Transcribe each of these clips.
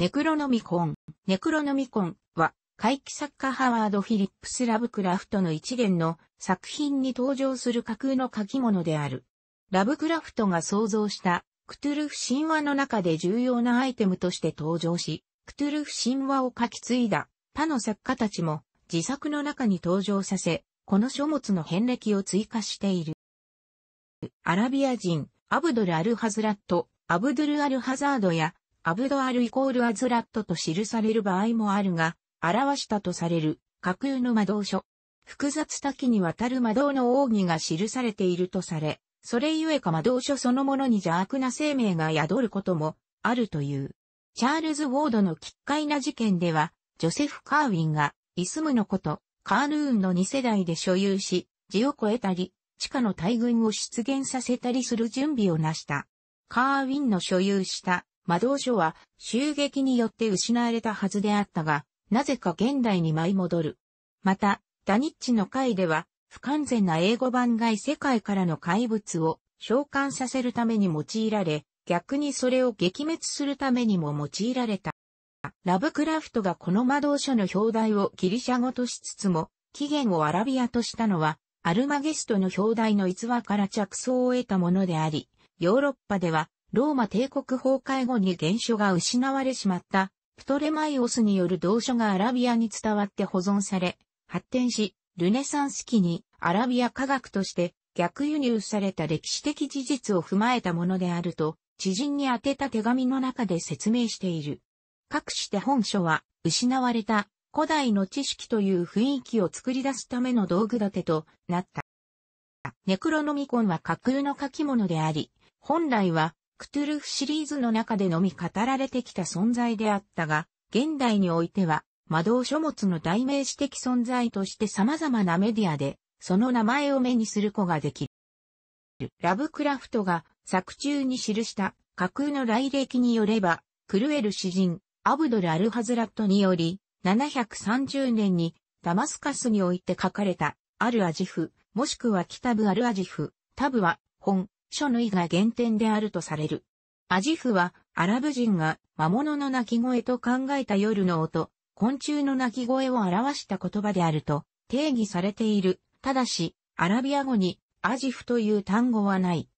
ネクロノミコン。ネクロノミコンは、怪奇作家ハワード・フィリップス・ラブクラフトの一元の作品に登場する架空の書き物である。ラブクラフトが創造したクトゥルフ神話の中で重要なアイテムとして登場し、クトゥルフ神話を書き継いだ他の作家たちも自作の中に登場させ、この書物の遍歴を追加している。アラビア人、アブドル・アルハズラット、アブドゥル・アルハザードやアブドアルイコールアズラットと記される場合もあるが、表したとされる架空の魔導書。複雑多岐にわたる魔導の奥義が記されているとされ、それゆえか魔導書そのものに邪悪な生命が宿ることもあるという。チャールズ・ウォードの奇怪な事件では、ジョセフ・カーウィンが、イスムのこと、カールーンの2世代で所有し、地を超えたり、地下の大群を出現させたりする準備を成した。カーウィンの所有した魔導書は襲撃によって失われたはずであったが、なぜか現代に舞い戻る。また、ダニッチの回では、不完全な英語版外世界からの怪物を召喚させるために用いられ、逆にそれを撃滅するためにも用いられた。ラブクラフトがこの魔導書の表題をギリシャ語としつつも、起源をアラビアとしたのは、アルマゲストの表題の逸話から着想を得たものであり、ヨーロッパではローマ帝国崩壊後に原書が失われしまった、プトレマイオスによる同書がアラビアに伝わって保存され、発展し、ルネサンス期にアラビア科学として逆輸入された歴史的事実を踏まえたものであると、知人に宛てた手紙の中で説明している。かくして本書は、失われた古代の知識という雰囲気を作り出すための道具立てとなった。ネクロノミコンは架空の書き物であり、本来はクトゥルフシリーズの中でのみ語られてきた存在であったが、現代においては、魔導書物の代名詞的存在として様々なメディアで、その名前を目にする子ができる。ラブクラフトが作中に記した架空の来歴によれば、クルエル詩人、アブドル・アルハズラットにより、730年にダマスカスにおいて書かれた、アルアジフ、もしくはキタブアルアジフ、タブは、本、書類が原点であるとされる。アジフは、アラブ人が魔物の鳴き声と考えた夜の音、昆虫の鳴き声を表した言葉であると定義されている。ただし、アラビア語にアジフという単語はない。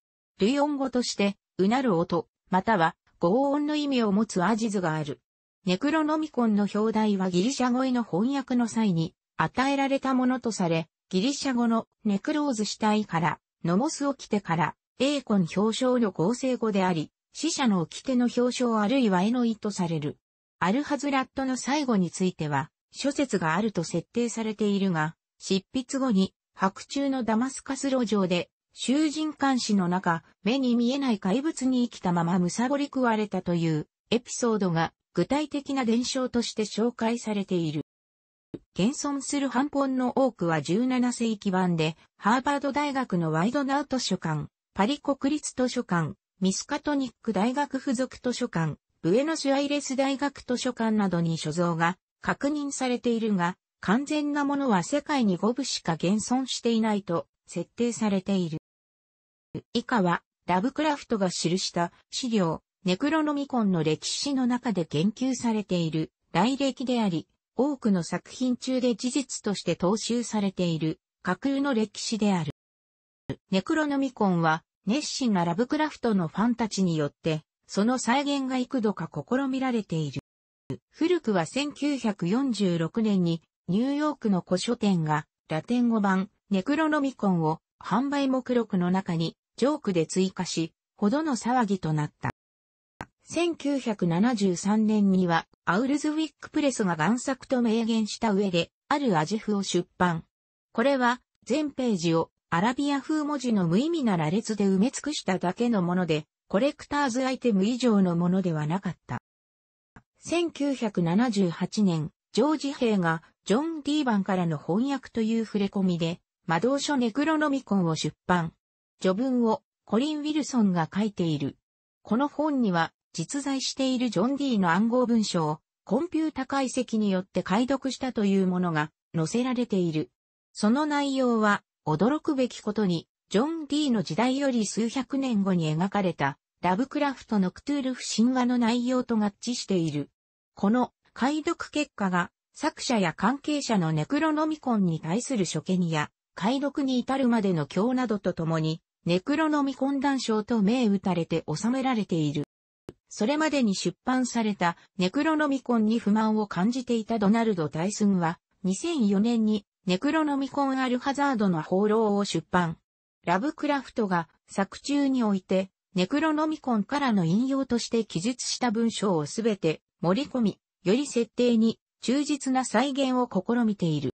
類音語として、うなる音、または、合音の意味を持つアジズがある。ネクロノミコンの表題はギリシャ語への翻訳の際に与えられたものとされ、ギリシャ語のネクローズ死体から、ノモスを着てから、英魂表彰の合成語であり、死者の掟の表彰あるいは絵の意とされる。アルハズラットの最後については、諸説があると設定されているが、執筆後に、白昼のダマスカス路上で、囚人監視の中、目に見えない怪物に生きたまま貪り食われたというエピソードが具体的な伝承として紹介されている。現存する版本の多くは17世紀版で、ハーバード大学のワイドナウト書館、パリ国立図書館、ミスカトニック大学附属図書館、ブエノスアイレス大学図書館などに所蔵が確認されているが、完全なものは世界に5部しか現存していないと設定されている。以下は、ラブクラフトが記した資料、ネクロノミコンの歴史の中で言及されている来歴であり、多くの作品中で事実として踏襲されている架空の歴史である。ネクロノミコンは、熱心なラブクラフトのファンたちによって、その再現が幾度か試みられている。古くは1946年に、ニューヨークの古書店が、ラテン語版、ネクロノミコンを、販売目録の中に、ジョークで追加し、ほどの騒ぎとなった。1973年には、アウルズウィックプレスが贋作と明言した上で、あるアジフを出版。これは、全ページをアラビア風文字の無意味な羅列で埋め尽くしただけのもので、コレクターズアイテム以上のものではなかった。1978年、ジョージ・兵がジョン・ディーバンからの翻訳という触れ込みで、魔導書ネクロノミコンを出版。序文をコリン・ウィルソンが書いている。この本には実在しているジョン・ディーの暗号文書をコンピュータ解析によって解読したというものが載せられている。その内容は驚くべきことに、ジョン・ディーの時代より数百年後に描かれた、ラブクラフトのクトゥールフ神話の内容と合致している。この解読結果が作者や関係者のネクロノミコンに対する処刑や解読に至るまでの教などとともにネクロノミコン断章と銘打たれて収められている。それまでに出版されたネクロノミコンに不満を感じていたドナルド・ダイスンは2004年にネクロノミコン・アルハザードの放浪を出版。ラブクラフトが作中において、ネクロノミコンからの引用として記述した文章をすべて盛り込み、より設定に忠実な再現を試みている。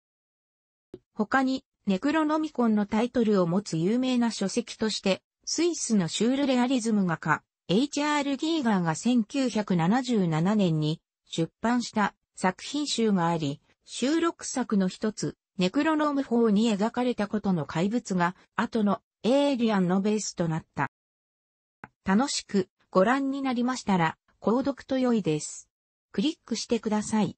他に、ネクロノミコンのタイトルを持つ有名な書籍として、スイスのシュールレアリズム画家、H.R. ギーガーが1977年に出版した作品集があり、収録作の一つ、ネクロノーム法に描かれたことの怪物が、後のエイリアンのベースとなった。楽しくご覧になりましたら、購読と良いです。クリックしてください。